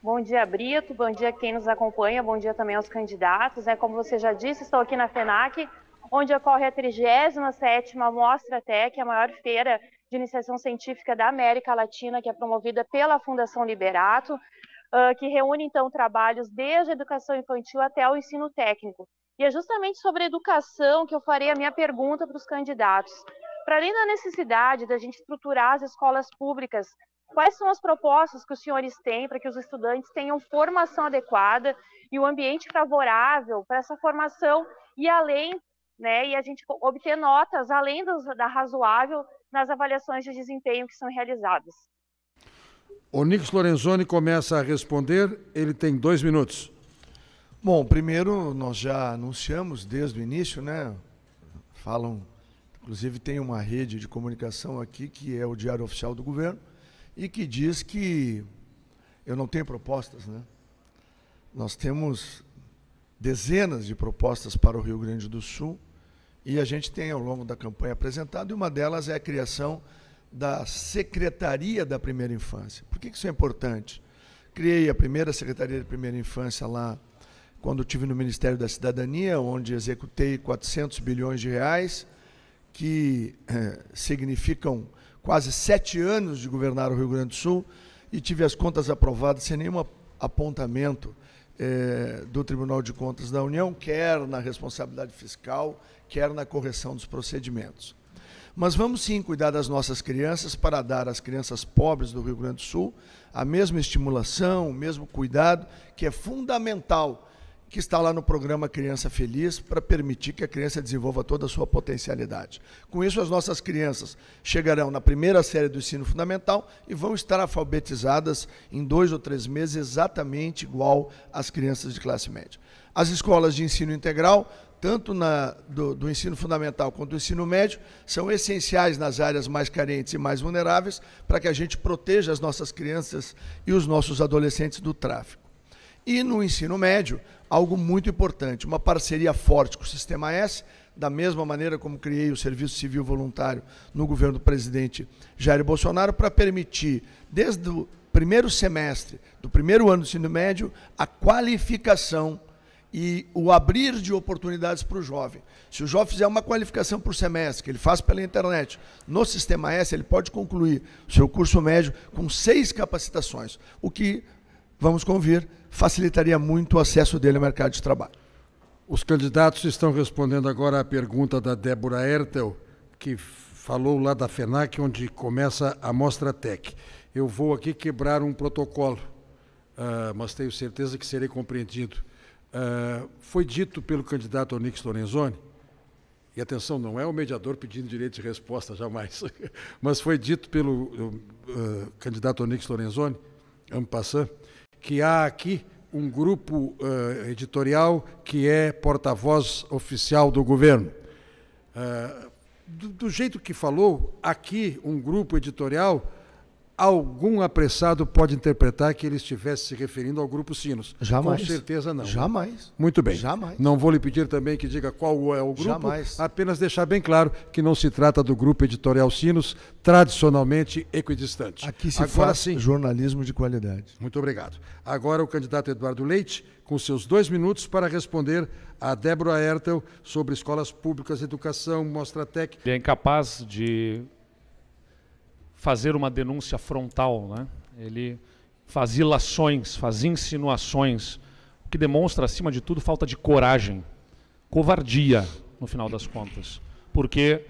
Bom dia, Brito. Bom dia quem nos acompanha. Bom dia também aos candidatos. É, como você já disse, estou aqui na FENAC, onde ocorre a 37ª Mostra Tech, a maior feira de iniciação científica da América Latina, que é promovida pela Fundação Liberato, ah, que reúne, então, trabalhos desde a educação infantil até o ensino técnico. E é justamente sobre educação que eu farei a minha pergunta para os candidatos. Para além da necessidade da gente estruturar as escolas públicas Quais são as propostas que os senhores têm para que os estudantes tenham formação adequada e um ambiente favorável para essa formação e além, né, e a gente obter notas além do, da razoável nas avaliações de desempenho que são realizadas? O Nix Lorenzoni começa a responder, ele tem dois minutos. Bom, primeiro nós já anunciamos desde o início, né? Falam, inclusive tem uma rede de comunicação aqui que é o Diário Oficial do Governo, e que diz que eu não tenho propostas, né? Nós temos dezenas de propostas para o Rio Grande do Sul e a gente tem ao longo da campanha apresentado, e uma delas é a criação da Secretaria da Primeira Infância. Por que isso é importante? Criei a primeira Secretaria da Primeira Infância lá quando tive no Ministério da Cidadania, onde executei 400 bilhões de reais, que eh, significam quase sete anos de governar o Rio Grande do Sul e tive as contas aprovadas sem nenhum apontamento eh, do Tribunal de Contas da União, quer na responsabilidade fiscal, quer na correção dos procedimentos. Mas vamos sim cuidar das nossas crianças para dar às crianças pobres do Rio Grande do Sul a mesma estimulação, o mesmo cuidado que é fundamental que está lá no programa Criança Feliz para permitir que a criança desenvolva toda a sua potencialidade. Com isso, as nossas crianças chegarão na primeira série do ensino fundamental e vão estar alfabetizadas em dois ou três meses, exatamente igual às crianças de classe média. As escolas de ensino integral, tanto na, do, do ensino fundamental quanto do ensino médio, são essenciais nas áreas mais carentes e mais vulneráveis para que a gente proteja as nossas crianças e os nossos adolescentes do tráfico. E no ensino médio, algo muito importante, uma parceria forte com o Sistema S, da mesma maneira como criei o Serviço Civil Voluntário no governo do presidente Jair Bolsonaro, para permitir, desde o primeiro semestre, do primeiro ano do ensino médio, a qualificação e o abrir de oportunidades para o jovem. Se o jovem fizer uma qualificação por semestre, que ele faz pela internet, no Sistema S, ele pode concluir o seu curso médio com seis capacitações, o que vamos convir, facilitaria muito o acesso dele ao mercado de trabalho. Os candidatos estão respondendo agora à pergunta da Débora Hertel, que falou lá da FENAC, onde começa a Mostra Tech. Eu vou aqui quebrar um protocolo, uh, mas tenho certeza que serei compreendido. Uh, foi dito pelo candidato Onix Lorenzoni, e atenção, não é o mediador pedindo direito de resposta, jamais, mas foi dito pelo uh, candidato Onix Lorenzoni, ano passado, que há aqui um grupo uh, editorial que é porta-voz oficial do governo. Uh, do, do, jeito que falou, aqui um grupo editorial algum apressado pode interpretar que ele estivesse se referindo ao grupo Sinos. Jamais. Com certeza não. Jamais. Muito bem. Jamais. Não vou lhe pedir também que diga qual é o grupo. Jamais. Apenas deixar bem claro que não se trata do grupo editorial Sinos, tradicionalmente equidistante. Aqui se Agora, faz sim. jornalismo de qualidade. Muito obrigado. Agora o candidato Eduardo Leite, com seus dois minutos para responder a Débora Hertel sobre escolas públicas, educação, Mostratec. Ele é incapaz de fazer uma denúncia frontal, né? Ele faz ilações, faz insinuações, o que demonstra, acima de tudo, falta de coragem, covardia, no final das contas. Porque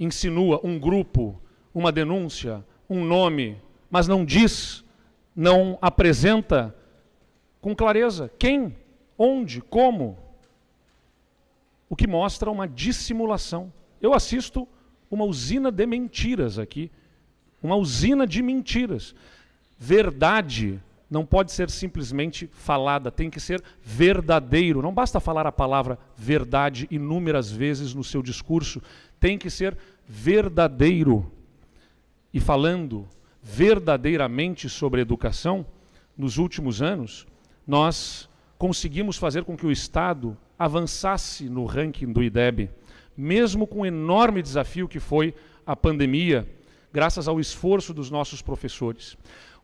insinua um grupo, uma denúncia, um nome, mas não diz, não apresenta com clareza quem, onde, como. O que mostra uma dissimulação. Eu assisto uma usina de mentiras aqui uma usina de mentiras. Verdade não pode ser simplesmente falada, tem que ser verdadeiro. Não basta falar a palavra verdade inúmeras vezes no seu discurso, tem que ser verdadeiro. E falando verdadeiramente sobre educação, nos últimos anos, nós conseguimos fazer com que o Estado avançasse no ranking do IDEB, mesmo com o enorme desafio que foi a pandemia graças ao esforço dos nossos professores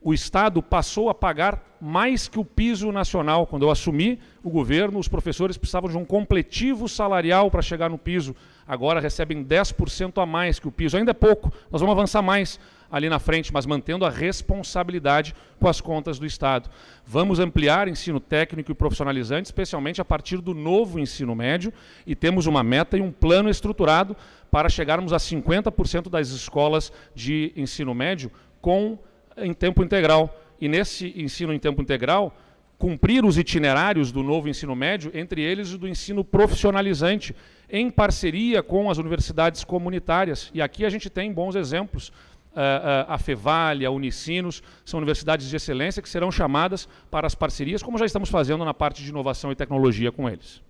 o Estado passou a pagar mais que o piso nacional. Quando eu assumi o governo, os professores precisavam de um completivo salarial para chegar no piso. Agora recebem 10% a mais que o piso. Ainda é pouco, nós vamos avançar mais ali na frente, mas mantendo a responsabilidade com as contas do Estado. Vamos ampliar ensino técnico e profissionalizante, especialmente a partir do novo ensino médio, e temos uma meta e um plano estruturado para chegarmos a 50% das escolas de ensino médio com em tempo integral. E nesse ensino em tempo integral, cumprir os itinerários do novo ensino médio, entre eles o do ensino profissionalizante, em parceria com as universidades comunitárias. E aqui a gente tem bons exemplos. Eh, eh, a FEVALE, a Unicinos, são universidades de excelência que serão chamadas para as parcerias, como já estamos fazendo na parte de inovação e tecnologia com eles.